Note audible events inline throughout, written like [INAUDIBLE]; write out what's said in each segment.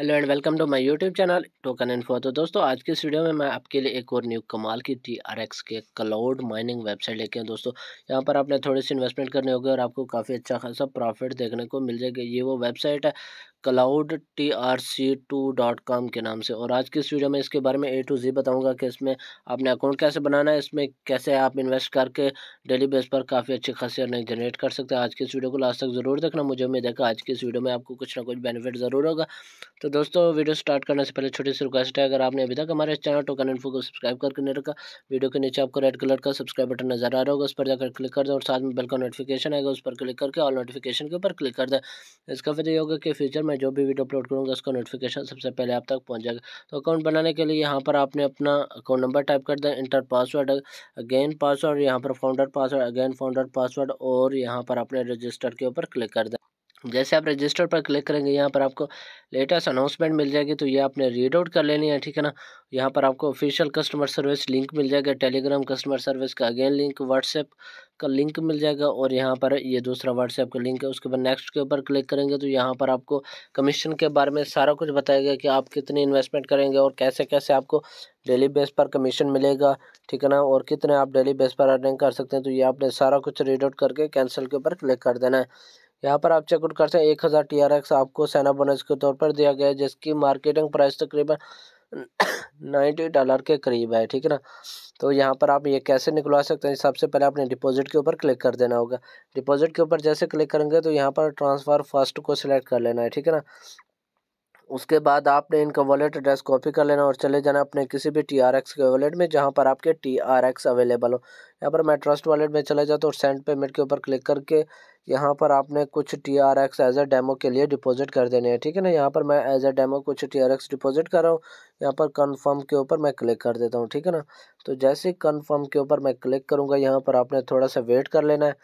hello and welcome to my YouTube channel token info तो दोस्तों आज की इस वीडियो में मैं आपके लिए एक और न्यू कमाल की टी आर एक्स के क्लाउड माइनिंग वेबसाइट लेके हैं दोस्तों यहाँ पर आपने थोड़ी सी इन्वेस्टमेंट करनी होगी और आपको काफ़ी अच्छा खासा प्रॉफिट देखने को मिल जाएगा ये वो वेबसाइट है cloud T R C two dot com के नाम से और आज की इस वीडियो में इसके बारे में ए टू जी बताऊंगा कि इसमें आपने अकाउंट कैसे बनाना है इसमें कैसे आप इन्वेस्ट करके डेली बेस पर काफ़ी अच्छी खासी अर्निंग जनरेट कर सकते हैं आज की इस वीडियो को लास्ट तक ज़रूर देखना मुझे उम्मीद है कि आज की इस वीडियो में आपको कुछ ना कुछ बेनिफिट ज़रूर होगा तो दोस्तों वीडियो स्टार्ट करने से पहले छोटी सी रिक्वेस्ट है अगर आपने अभी तक हमारे चैनल टोकन इन्फो को सब्सक्राइब करके नहीं रखा वीडियो के नीचे आपको रेड कलर का सब्सक्राइब बटन नजर आ रहा होगा उस पर जाकर क्लिक कर दें और साथ में बिल्कुल का नोटिफिकेशन आएगा उस पर क्लिक करके ऑल नोटिफिकेशन के ऊपर क्लिक कर दें इसका फायदा ये होगा कि फ्यूचर मैं जो भी वीडियो अपलोड करूँगा उसका नोटिफिकेशन सबसे पहले आप तक पहुँच जाएगा तो अकाउंट बनाने के लिए यहाँ पर आपने अपना अकाउंट नंबर टाइप कर दें इंटर पासवर्ड अगेन पासवर्ड यहाँ पर founder password again founder password और यहाँ पर अपने रजिस्टर के ऊपर क्लिक कर दें जैसे आप रजिस्टर पर क्लिक करेंगे यहाँ पर आपको लेटेस्ट अनाउंसमेंट मिल जाएगी तो ये आपने रीड आउट कर लेनी है ठीक है ना यहाँ पर आपको ऑफिशियल कस्टमर सर्विस लिंक मिल जाएगा टेलीग्राम कस्टमर सर्विस का अगेन लिंक व्हाट्सएप का लिंक मिल जाएगा और यहाँ पर ये दूसरा व्हाट्सएप का लिंक है उसके बाद नेक्स्ट के ऊपर क्लिक करेंगे तो यहाँ पर आपको कमीशन के बारे में सारा कुछ बताएगा कि आप कितनी इन्वेस्टमेंट करेंगे और कैसे कैसे आपको डेली बेस पर कमीशन मिलेगा ठीक है ना और कितने आप डेली बेस पर अर्निंग कर सकते हैं तो ये आपने सारा कुछ रीड आउट करके कैंसिल के ऊपर क्लिक कर देना है यहाँ पर आप चेकआउट कर सकते हैं एक हज़ार टी आर एक्स आपको सेना बोनस के तौर पर दिया गया है जिसकी मार्केटिंग प्राइस तकरीबन [CLEARS THROAT] नाइन्टी डॉलर के करीब है ठीक है ना तो यहाँ पर आप ये कैसे निकलवा सकते हैं सबसे पहले आपने डिपॉजिट के ऊपर क्लिक कर देना होगा डिपॉजिट के ऊपर जैसे क्लिक करेंगे तो यहाँ पर ट्रांसफ़र फर्स्ट को सिलेक्ट कर लेना है ठीक है ना उसके बाद आपने इनका वॉलेट एड्रेस कॉपी कर लेना और चले जाना अपने किसी भी टी आर एक्स के वॉलेट में जहाँ पर आपके टी आर एक्स अवेलेबल हो यहाँ पर मैं ट्रस्ट वॉलेट में चला जाता हूँ और सेंड पेमेंट के ऊपर क्लिक करके यहाँ पर आपने कुछ T R X as a demo के लिए डिपॉजिट कर देने हैं ठीक है ना यहाँ पर मैं एज ए डेमो कुछ टी आर एक्स डिपॉजिट कर रहा हूँ यहाँ पर कन्फर्म के ऊपर मैं क्लिक कर देता हूँ ठीक है ना तो जैसे कन्फर्म के ऊपर मैं क्लिक करूँगा यहाँ पर आपने थोड़ा सा वेट कर लेना है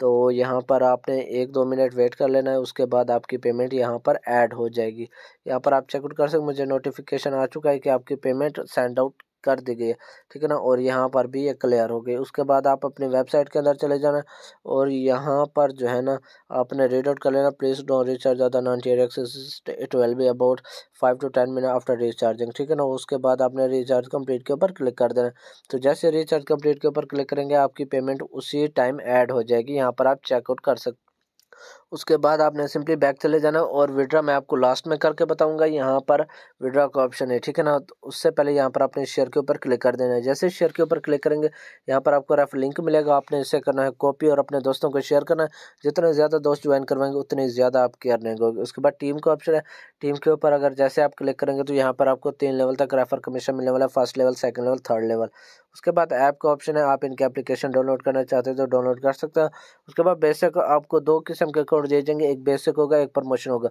तो यहाँ पर आपने एक दो मिनट वेट कर लेना है उसके बाद आपकी पेमेंट यहाँ पर ऐड हो जाएगी यहाँ पर आप चेकआउट कर सकते मुझे नोटिफिकेशन आ चुका है कि आपकी पेमेंट सेंड आउट कर दी गई है ठीक है ना और यहाँ पर भी ये क्लियर हो गई उसके बाद आप अपने वेबसाइट के अंदर चले जाना और यहाँ पर जो है ना आपने रीड आउट कर लेना प्लीज डोंट रिचार्ज ज़्यादा ninety eight access be about five to ten minute after recharging ठीक है ना उसके बाद आपने रिचार्ज कंप्लीट के ऊपर क्लिक कर देना तो जैसे रिचार्ज कंप्लीट के ऊपर क्लिक करेंगे आपकी पेमेंट उसी टाइम ऐड हो जाएगी यहाँ पर आप चेकआउट कर सकते उसके बाद आपने सिंपली बैक चले जाना और विड्रा मैं आपको लास्ट में करके बताऊंगा यहाँ पर विड्रा का ऑप्शन है ठीक है ना तो उससे पहले यहाँ पर आपने शेयर के ऊपर क्लिक कर देना है जैसे शेयर के ऊपर क्लिक करेंगे यहाँ पर आपको रेफर लिंक मिलेगा आपने इसे करना है कॉपी और अपने दोस्तों को शेयर करना है जितने ज़्यादा दोस्त ज्वाइन करवाएंगे उतनी ज़्यादा आपकी अर्निंग होगी उसके बाद टीम का ऑप्शन है टीम के ऊपर अगर जैसे आप क्लिक करेंगे तो यहाँ पर आपको तीन लेवल तक रेफर कमीशन मिलने वाला है first level second level third level उसके बाद ऐप का ऑप्शन है आप इनके एप्लीकेशन डाउनलोड करना चाहते हैं तो डाउनलोड कर सकते हैं उसके बाद बेसिक आपको दो किस्म के अकाउंट दे देंगे एक बेसिक होगा एक प्रमोशन होगा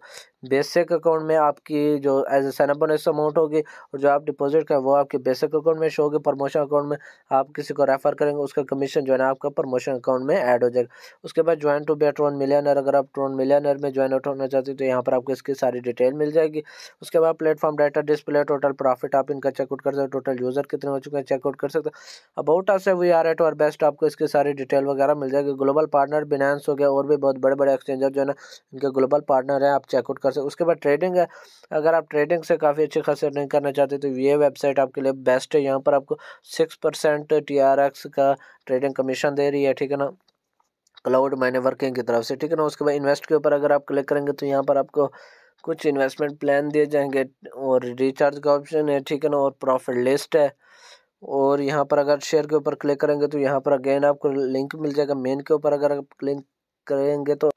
बेसिक अकाउंट में आपकी जो as a sign bonus amount होगी और जो आप डिपॉजिट का वो आपके बेसिक अकाउंट में शो होगी प्रमोशन अकाउंट में आप किसी को रेफर करेंगे उसका कमीशन जो है ना आपका प्रमोशन अकाउंट में ऐड हो जाएगा उसके बाद join to be a Tron millionaire अगर आप ट्रोन मिलियनर में ज्वाइन आउट होना चाहते हैं तो यहाँ पर आपको इसकी सारी डिटेल मिल जाएगी उसके बाद platform data display total profit आप इनका चेकआउट कर सकते हो टोटल यूज़र कितने हो चुके हैं चेकआउट कर सकते हो about us we are at और बेस्ट आपको इसकी सारी डिटेल वगैरह मिल जाएगी ग्लोबल पार्टनर बिनांस हो गया और भी बहुत बड़े बड़े एक्सचेंज एक्सचेंजर जो है ना इनके ग्लोबल पार्टनर हैं आप चेकआउट कर सकते उसके बाद ट्रेडिंग है अगर आप ट्रेडिंग से काफ़ी अच्छी खास अर्निंग करना चाहते हैं तो ये वेबसाइट आपके लिए बेस्ट है यहाँ पर आपको सिक्स परसेंट का ट्रेडिंग कमीशन दे रही है ठीक है ना क्लाउड माइने वर्किंग की तरफ से ठीक है ना उसके बाद इन्वेस्ट के ऊपर अगर आप क्लिक करेंगे तो यहाँ पर आपको कुछ इन्वेस्टमेंट प्लान दिए जाएंगे और रिचार्ज का ऑप्शन है ठीक है ना और प्रॉफिट लिस्ट है और यहाँ पर अगर शेयर के ऊपर क्लिक करेंगे तो यहाँ पर अगेन आपको लिंक मिल जाएगा मेन के ऊपर अगर आप क्लिक करेंगे तो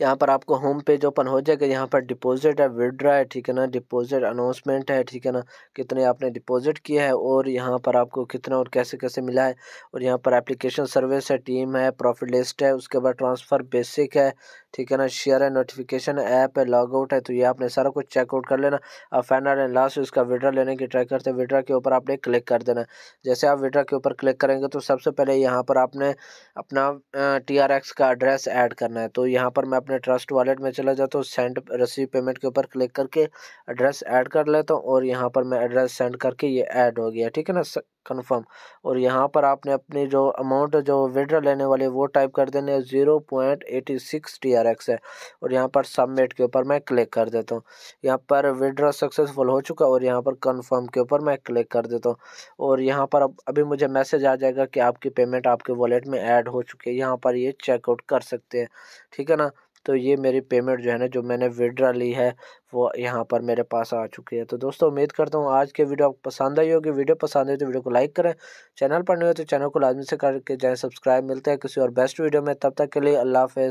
यहाँ पर आपको होम पेज ओपन हो जाएगा यहाँ पर डिपॉजिट है विड्रा है ठीक है ना डिपॉजिट अनाउंसमेंट है ठीक है ना कितने आपने डिपॉजिट किया है और यहाँ पर आपको कितना और कैसे कैसे मिला है और यहाँ पर एप्लीकेशन सर्विस है टीम है प्रॉफिट लिस्ट है उसके बाद ट्रांसफ़र बेसिक है ठीक है ना शेयर है नोटिफिकेशन ऐप है लॉगआउट है तो ये आपने सारा कुछ चेकआउट कर लेना अब फाइनल एंड लास्ट उसका विड्रा लेने की ट्राई करते हैं विड्रा के ऊपर आपने क्लिक कर देना जैसे आप विड्रा के ऊपर क्लिक करेंगे तो सबसे पहले यहाँ पर आपने अपना टी आर एक्स का एड्रेस ऐड ऐड करना है तो यहाँ पर मैं अपने ट्रस्ट वॉलेट में चला जाता हूँ सेंड रसीव पेमेंट के ऊपर क्लिक करके एड्रेस ऐड कर लेता हूँ और यहाँ पर मैं एड्रेस सेंड करके ये ऐड हो गया ठीक है ना कन्फर्म और यहाँ पर आपने अपनी जो अमाउंट जो विड्रा लेने वाली वो टाइप कर देने zero point eighty six T R X है और यहाँ पर सबमिट के ऊपर मैं क्लिक कर देता हूँ यहाँ पर विड्रा सक्सेसफुल हो चुका और यहाँ पर कन्फर्म के ऊपर मैं क्लिक कर देता हूँ और यहाँ पर अब अभी मुझे मैसेज आ जाएगा कि आपकी पेमेंट आपके वॉलेट में ऐड हो चुकी है यहाँ पर ये चेकआउट कर सकते हैं ठीक है ना तो ये मेरी पेमेंट जो है ना जो मैंने विड्रा ली है वो यहाँ पर मेरे पास आ चुकी है तो दोस्तों उम्मीद करता हूँ आज के वीडियो आपको पसंद आई होगी वीडियो पसंद आई तो वीडियो को लाइक करें चैनल पर नहीं हो तो चैनल को लाजमी से करके जाएँ सब्सक्राइब मिलते हैं किसी और बेस्ट वीडियो में तब तक के लिए अल्लाह हाफ़